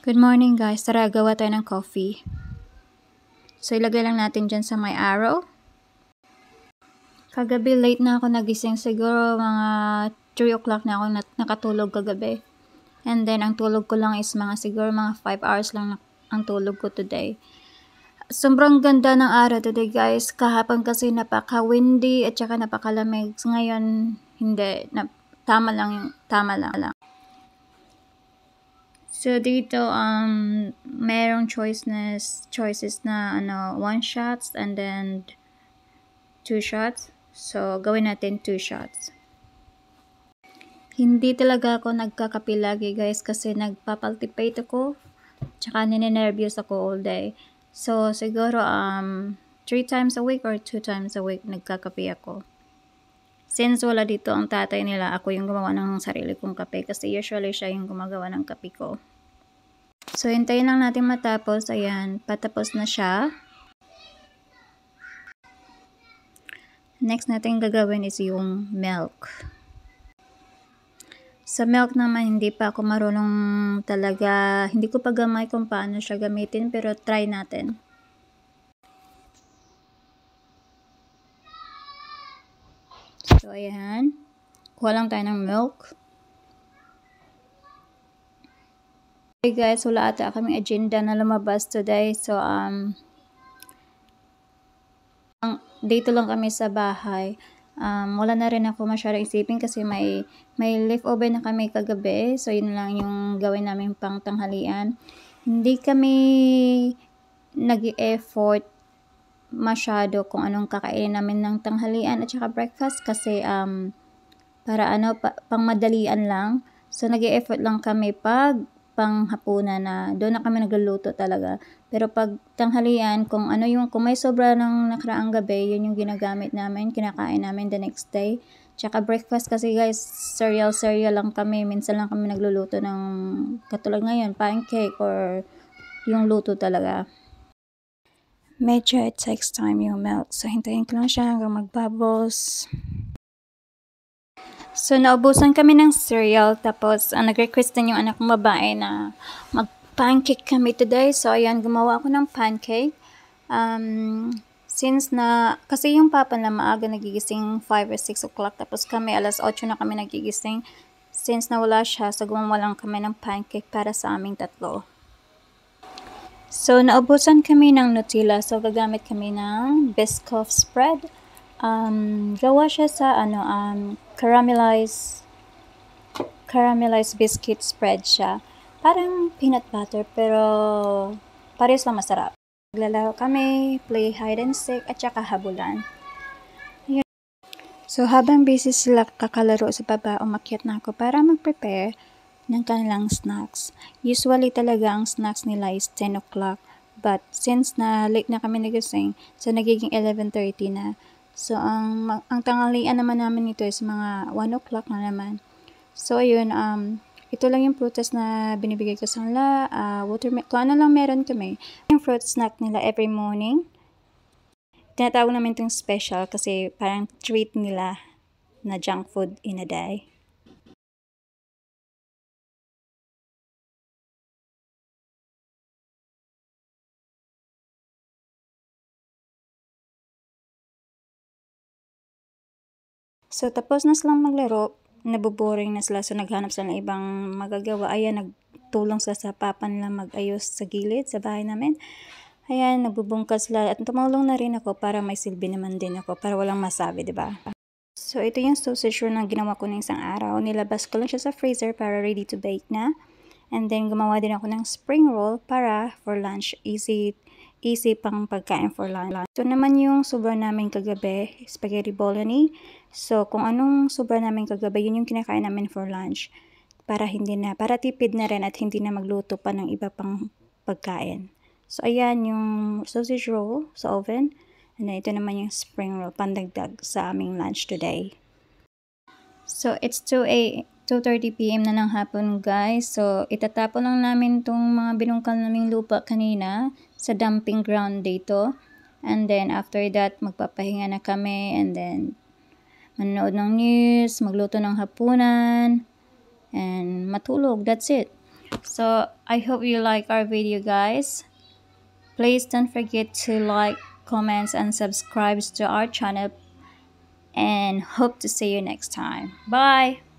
Good morning guys. Tara, gawa tayo ng coffee. So, ilagay lang natin dyan sa may arrow. Kagabi, late na ako nagising. Siguro mga 3 o'clock na ako nakatulog kagabi. And then, ang tulog ko lang is mga siguro mga 5 hours lang ang tulog ko today. Sobrang ganda ng araw today guys. Kahapon kasi napaka-windy at saka napakalamig. So, ngayon, hindi. Na, tama lang yung, tama lang. So, dito, um, merong choices, choices na, ano, one shots and then two shots. So, gawin natin two shots. Hindi talaga ako nagkakapi lagi, guys, kasi nagpapaltipate ako. Tsaka ninenervyos ako all day. So, siguro, um, three times a week or two times a week nagkakapi ako. Since wala dito ang tatay nila, ako yung gumawa ng sarili kong kape kasi usually siya yung gumagawa ng kape ko. So, hintayin lang natin matapos. Ayan, patapos na siya. Next natin gagawin is yung milk. Sa milk naman, hindi pa ako marunong talaga, hindi ko pa gamay kung paano siya gamitin, pero try natin. So, ayan. Kuha lang tayo ng milk. Hey guys, wala ata kaming agenda na lumabas today. So, um, dito lang kami sa bahay. Um, wala na rin ako masyadong isipin kasi may, may leftover na kami kagabi. So, yun lang yung gawin namin pang tanghalian. Hindi kami nag effort masyado kung anong kakainin namin ng tanghalian at saka breakfast kasi um, para ano, pa, pang madalian lang. So, nag effort lang kami pag panghapunan na doon na kami nagluluto talaga. Pero pag tanghalian, kung ano yung, kung may sobra ng nakaraang gabi, yun yung ginagamit namin, kinakain namin the next day. Tsaka breakfast kasi guys, cereal, cereal lang kami. Minsan lang kami nagluluto ng, katulad ngayon, pancake or yung luto talaga. Medyo it takes time yung milk. So, hintayin ko lang siya hanggang mag So, naubusan kami ng cereal. Tapos, ang ah, nag-request din yung anak kong babae na mag-pancake kami today. So, ayan, gumawa ako ng pancake. Um, since na, kasi yung papa na maaga nagigising 5 or 6 o'clock. Tapos kami, alas 8 na kami nagigising. Since na wala siya, so gumawa lang kami ng pancake para sa aming tatlo. So, naubusan kami ng Nutella. So, gagamit kami ng Biscoff spread. Um, gawa siya sa, ano, um, caramelized caramelized biscuit spread siya. Parang peanut butter pero pares lang masarap. Naglalaro kami, play hide and seek at saka habulan. Ayan. So habang busy sila kakalaro sa baba, umakyat na ako para mag-prepare ng kanilang snacks. Usually talaga ang snacks nila is 10 o'clock. But since na late na kami nagising, so nagiging 11.30 na. So, ang, ang tanghalian naman namin nito is mga 1 o'clock na naman. So, ayun, um, ito lang yung prutas na binibigay ko sa kanila, uh, ah, watermelon, kung ano lang meron kami. Yung fruit snack nila every morning. Tinatawag namin itong special kasi parang treat nila na junk food in a day. So, tapos na silang maglaro, naboboring na sila. So, naghanap sila ng ibang magagawa. Ayan, nagtulong sila sa papa nila magayos sa gilid, sa bahay namin. Ayan, nagbubungkas sila. At tumulong na rin ako para may silbi naman din ako. Para walang masabi, di ba? So, ito yung sausage roll na ginawa ko ng isang araw. Nilabas ko lang siya sa freezer para ready to bake na. And then, gumawa din ako ng spring roll para for lunch. Easy, easy pang pagkain for lunch. So naman yung sobra namin kagabi, spaghetti bolognese. So kung anong sobra namin kagabi, yun yung kinakain namin for lunch. Para hindi na, para tipid na rin at hindi na magluto pa ng iba pang pagkain. So ayan yung sausage roll sa oven. And then ito naman yung spring roll, pandagdag sa aming lunch today. So it's 2 a 2.30pm na ng hapon guys. So, itatapon lang namin itong mga binungkal naming lupa kanina sa dumping ground dito. And then, after that, magpapahinga na kami. And then, manood ng news, magluto ng hapunan, and matulog. That's it. So, I hope you like our video guys. Please don't forget to like, comment, and subscribe to our channel. And hope to see you next time. Bye!